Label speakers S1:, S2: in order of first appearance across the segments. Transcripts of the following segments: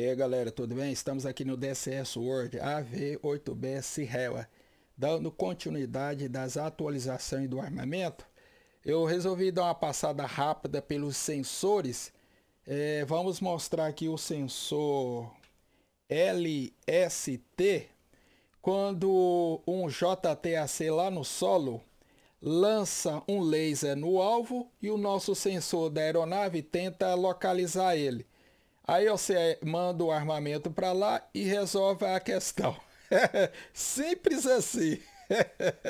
S1: E aí galera, tudo bem? Estamos aqui no DCS Word AV8B Sirrewa, dando continuidade das atualizações do armamento. Eu resolvi dar uma passada rápida pelos sensores. É, vamos mostrar aqui o sensor LST. Quando um JTAC lá no solo lança um laser no alvo e o nosso sensor da aeronave tenta localizar ele. Aí você manda o armamento para lá e resolve a questão. Simples assim.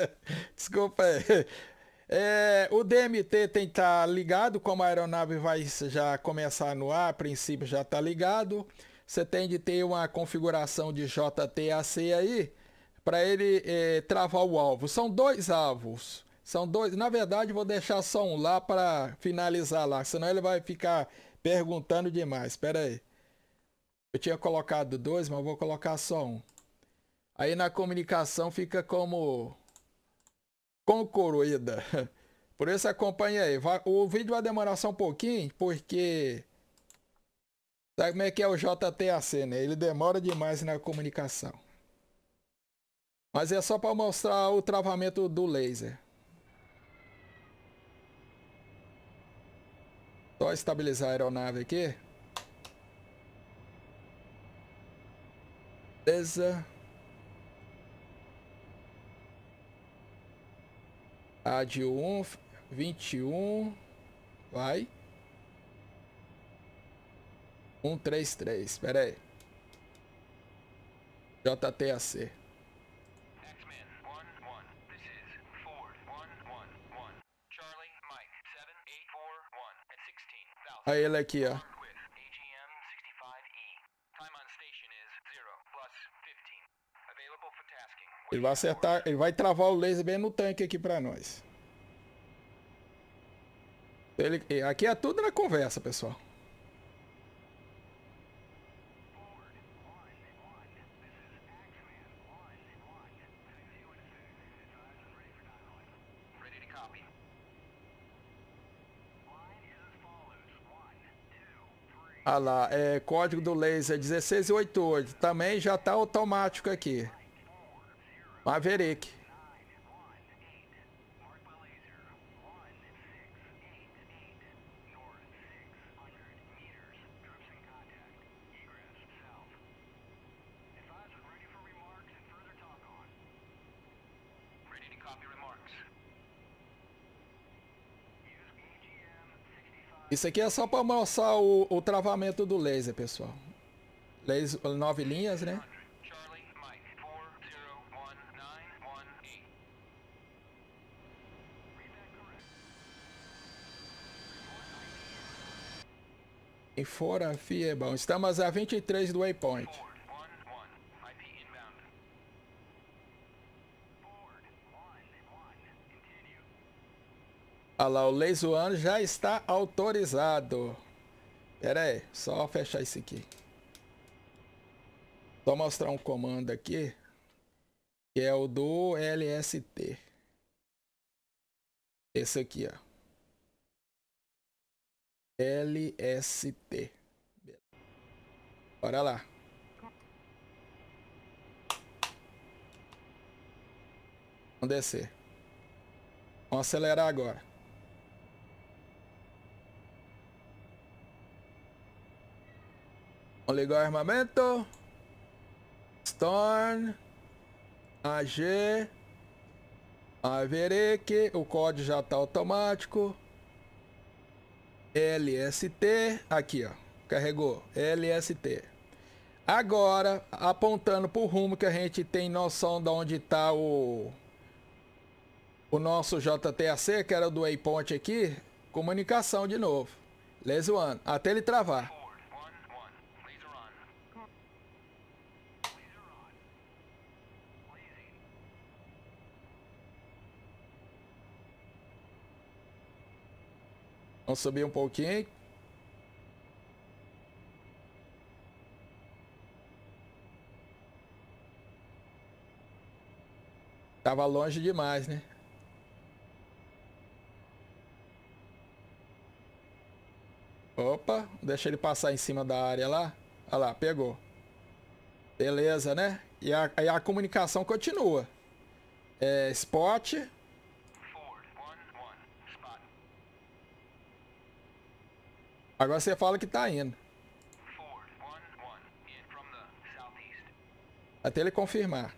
S1: Desculpa aí. É, o DMT tem que estar tá ligado, como a aeronave vai já começar no ar, a princípio já está ligado. Você tem de ter uma configuração de JTAC aí para ele é, travar o alvo. São dois alvos. São dois. Na verdade, vou deixar só um lá para finalizar lá, senão ele vai ficar perguntando demais. Espera aí. Eu tinha colocado dois, mas vou colocar só um. Aí na comunicação fica como concorrida. Por isso acompanha aí. O vídeo vai demorar só um pouquinho, porque... Sabe como é que é o JTAC, né? Ele demora demais na comunicação. Mas é só para mostrar o travamento do laser. Só estabilizar a aeronave aqui. Beleza. Rádio 1, 21. Vai. 133, espera aí. JTAC. Aí ele aqui, ó. Ele vai acertar, ele vai travar o laser bem no tanque aqui pra nós. Ele, aqui é tudo na conversa, pessoal. Olha ah lá, é, código do laser 1688. Também já tá automático aqui. Maverick. Isso aqui é só para mostrar o, o, travamento do laser, pessoal. Laser, nove linhas, né? E fora, fi, é bom. Estamos a 23 do waypoint. Olha lá, o Leizuan já está autorizado. Pera aí, só fechar isso aqui. Só mostrar um comando aqui. Que é o do LST. Esse aqui, ó. LST. Bora lá. Vamos descer. Vamos acelerar agora. Oligar armamento. Storm. AG. Averick. O código já tá automático. LST. Aqui, ó. Carregou. LST. Agora, apontando para o rumo que a gente tem noção de onde está o, o nosso JTAC, que era do waypoint aqui, comunicação de novo. Lesuano, até ele travar. Vamos subir um pouquinho. Tava longe demais, né? Opa, deixa ele passar em cima da área lá. Olha lá, pegou. Beleza, né? E a, e a comunicação continua. É, spot, Agora você fala que tá indo. Até ele confirmar.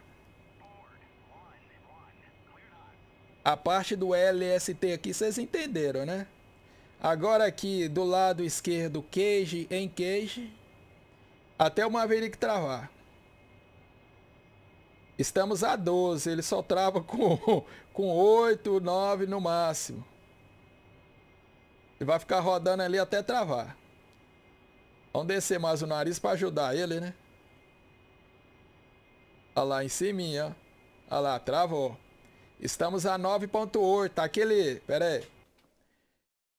S1: A parte do LST aqui vocês entenderam, né? Agora aqui do lado esquerdo, cage em cage. Até o Maverick travar. Estamos a 12, ele só trava com, com 8, 9 no máximo. E vai ficar rodando ali até travar. Vamos descer mais o nariz para ajudar ele, né? Olha lá em cima, ó. Olha lá, travou. Estamos a 9.8. Tá aquele... Pera aí.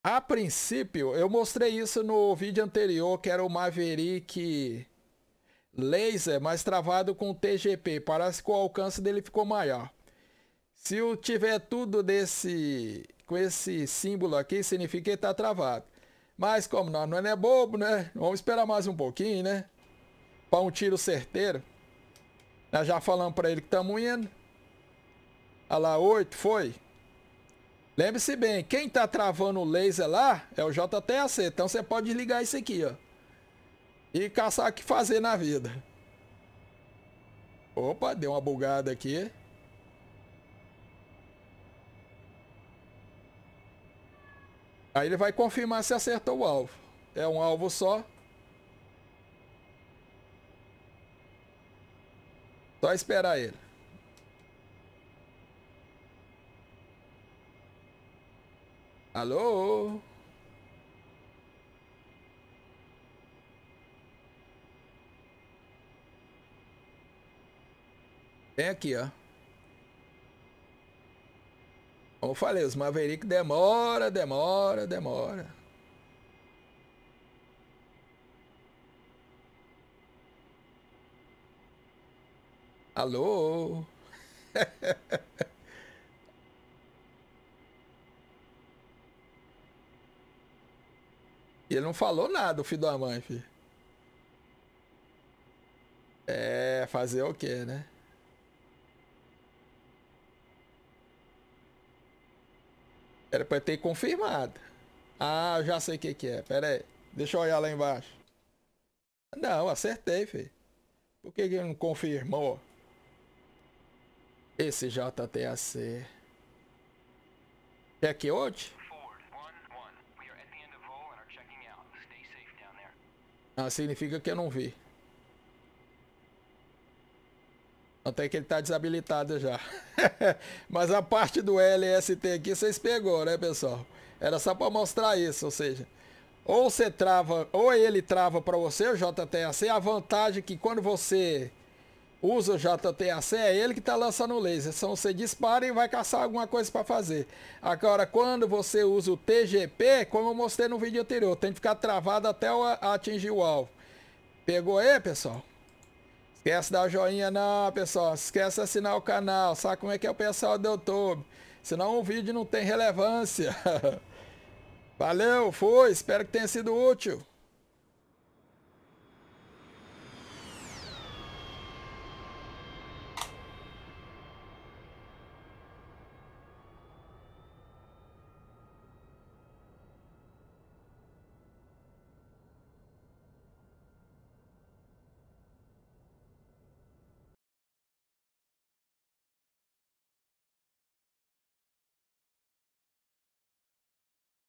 S1: A princípio, eu mostrei isso no vídeo anterior, que era o Maverick Laser, mas travado com TGP. Parece que o alcance dele ficou maior. Se eu tiver tudo desse com esse símbolo aqui, significa que está travado. Mas como nós é, não é bobo, né? Vamos esperar mais um pouquinho, né? Para um tiro certeiro. Nós já falamos para ele que estamos indo. Olha lá, oito foi. Lembre-se bem, quem está travando o laser lá é o JTAC. Então você pode desligar isso aqui, ó. E caçar o que fazer na vida. Opa, deu uma bugada aqui. Aí ele vai confirmar se acertou o alvo. É um alvo só. Só esperar ele. Alô? Vem aqui, ó. Como eu falei, os Maverick demora, demora, demora. Alô? ele não falou nada, o filho da mãe, filho. É, fazer o quê, né? Era pra ter confirmado. Ah, eu já sei o que que é. Pera aí. Deixa eu olhar lá embaixo. Não, acertei, filho. Por que que não confirmou? Esse JTAC. É aqui hoje? Ah, significa que eu não vi. Até que ele tá desabilitado já. Mas a parte do LST aqui vocês pegou, né, pessoal? Era só para mostrar isso, ou seja, ou você trava, ou ele trava para você o JTAC. A vantagem é que quando você usa o JTAC é ele que tá lançando o laser. Então você dispara e vai caçar alguma coisa para fazer. Agora, quando você usa o TGP, como eu mostrei no vídeo anterior, tem que ficar travado até atingir o alvo. Pegou aí, pessoal? Esquece de dar o joinha não, pessoal. Esquece de assinar o canal. Sabe como é que é o pessoal do YouTube? Senão o vídeo não tem relevância. Valeu, foi. Espero que tenha sido útil.